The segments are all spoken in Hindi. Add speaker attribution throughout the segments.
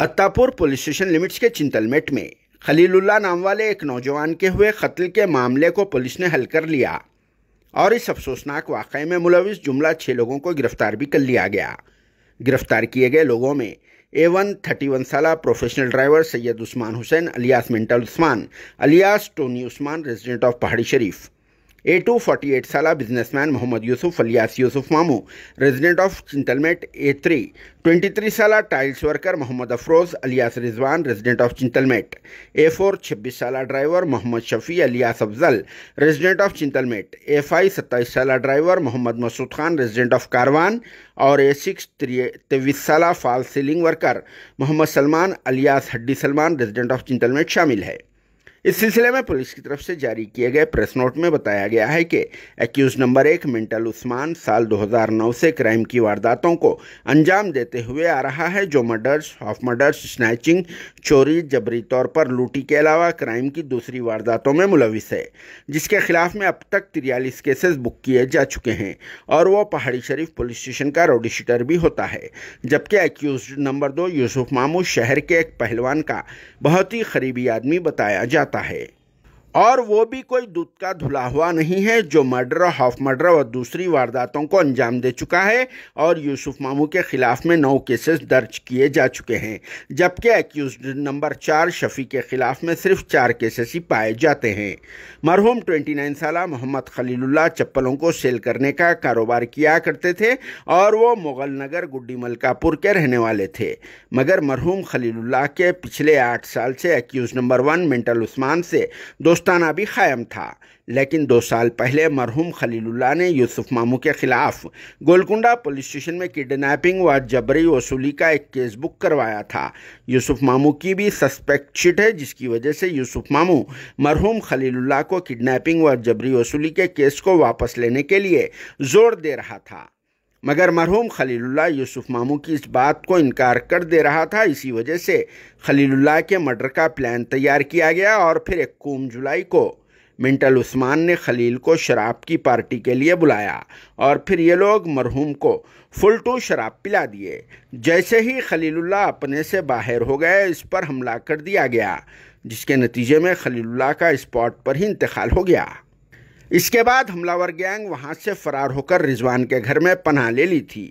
Speaker 1: अत्तापुर पुलिस स्टेशन लिमिट्स के चिंतलमेट में खलीलुल्ला नाम वाले एक नौजवान के हुए कत्ल के मामले को पुलिस ने हल कर लिया और इस अफसोसनाक वाक़े में मुलविस जुमला छः लोगों को गिरफ्तार भी कर लिया गया गिरफ्तार किए गए लोगों में ए वन थर्टी वन साल professional driver Syed Usman Hussain alias mental Usman alias Tony Usman resident of Pahadi Sharif A two forty eight साल businessman Mohammed Yusuf alias Yusuf Mamu resident of Chintalmet A three twenty three साल tiles worker Mohammed Afroz alias Rizwan resident of Chintalmet A four छब्बीस साल driver Mohammed Shafi alias Afzal resident of Chintalmet A five सत्ताईस साल driver Mohammad Masood Khan resident of Karwan और ए सिक्स तेईस साल false ceiling worker Mohammed Salman alias Haddi Salman resident of चिंतलमेट शामिल है इस सिलसिले में पुलिस की तरफ से जारी किए गए प्रेस नोट में बताया गया है कि एक्यूज नंबर एक मिंटल उस्मान साल 2009 से क्राइम की वारदातों को अंजाम देते हुए आ रहा है जो मर्डर्स हॉफ मर्डर्स स्नैचिंग चोरी जबरी तौर पर लूटी के अलावा क्राइम की दूसरी वारदातों में मुलविस है जिसके खिलाफ में अब तक तिरयालीस केसेस बुक किए जा चुके हैं और वह पहाड़ी शरीफ पुलिस स्टेशन का रोड भी होता है जबकि एक्यूज नंबर दो यूसुफ मामू शहर के एक पहलवान का बहुत ही करीबी आदमी बताया जाता JG. और वो भी कोई दूध का धुला हुआ नहीं है जो मर्डर हाफ मर्डर और दूसरी वारदातों को अंजाम दे चुका है और यूसुफ मामू के खिलाफ में नौ केसेस दर्ज किए जा चुके हैं जबकि एक्यूज नंबर चार शफी के खिलाफ में सिर्फ चार केसेस ही पाए जाते हैं मरहूम 29 साल मोहम्मद खलीलुल्लाह चप्पलों को सेल करने का कारोबार किया करते थे और वो मुगल नगर गुड्डी मलकापुर के रहने वाले थे मगर मरहूम खलीलुल्लाह के पिछले आठ साल से accused number one mental Usman से दो दोस्ताना भी कायम था लेकिन दो साल पहले मरहूम खलीलुल्लाह ने यूसुफ मामू के खिलाफ गोलकुंडा पुलिस स्टेशन में किडनैपिंग व जबरी वसूली का एक केस बुक करवाया था यूसुफ मामू की भी सस्पेक्ट शीट है जिसकी वजह से यूसुफ मामू मरहूम खलीलुल्लाह को किडनैपिंग व जबरी वसूली के केस को वापस लेने के लिए जोर दे रहा था मगर मरहूम खलीलुल्लाह यूसुफ मामू की इस बात को इनकार कर दे रहा था इसी वजह से खलीलुल्लाह के मर्डर का प्लान तैयार किया गया और फिर कोम जुलाई को मिंटल उस्मान ने खलील को शराब की पार्टी के लिए बुलाया और फिर ये लोग मरहूम को फुल टू शराब पिला दिए जैसे ही खलीलुल्लाह अपने से बाहर हो गए इस पर हमला कर दिया गया जिसके नतीजे में खलीलुल्लाह का स्पॉट पर ही इंतकाल हो गया इसके बाद हमलावर गैंग वहां से फरार होकर रिजवान के घर में पनाह ले ली थी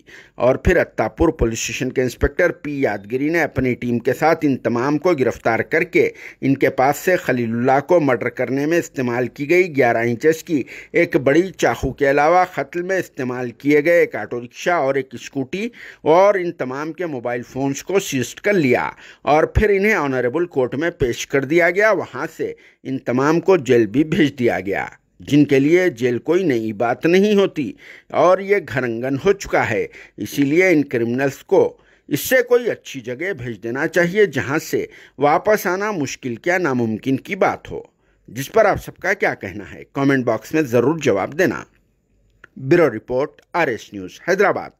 Speaker 1: और फिर अत्तापुर पुलिस स्टेशन के इंस्पेक्टर पी यादगिरी ने अपनी टीम के साथ इन तमाम को गिरफ्तार करके इनके पास से खलीलुल्लाह को मर्डर करने में इस्तेमाल की गई ग्यारह इंचज की एक बड़ी चाकू के अलावा कत्ल में इस्तेमाल किए गए एक ऑटो रिक्शा और एक स्कूटी और इन तमाम के मोबाइल फ़ोन्स को सीज कर लिया और फिर इन्हें ऑनरेबल कोर्ट में पेश कर दिया गया वहाँ से इन तमाम को जेल भी भेज दिया गया जिनके लिए जेल कोई नई बात नहीं होती और ये घरंगन हो चुका है इसीलिए इन क्रिमिनल्स को इससे कोई अच्छी जगह भेज देना चाहिए जहाँ से वापस आना मुश्किल क्या नामुमकिन की बात हो जिस पर आप सबका क्या कहना है कमेंट बॉक्स में ज़रूर जवाब देना bureau report R news Hyderabad